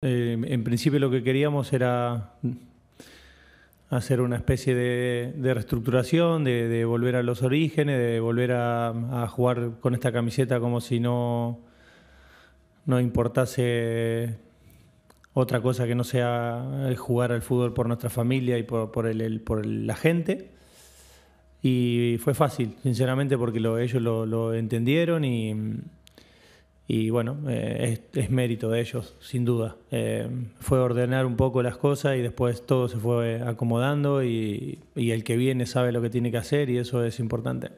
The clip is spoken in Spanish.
Em, en principio lo que queríamos era mm, hacer una especie de, reestructuración, de, volver a los orígenes, de volver a, jugar con esta camiseta como si no, no importase otra cosa que no sea eh, jugar al fútbol por nuestra familia y por, por, el, la gente. Y fue fácil, sinceramente, porque ellos lo, lo entendieron y mm, y bueno, eh, es, mérito de ellos, sin duda. Eh, fue ordenar un poco las cosas y después todo se fue acomodando y el que viene sabe lo que tiene que hacer y eso es importante.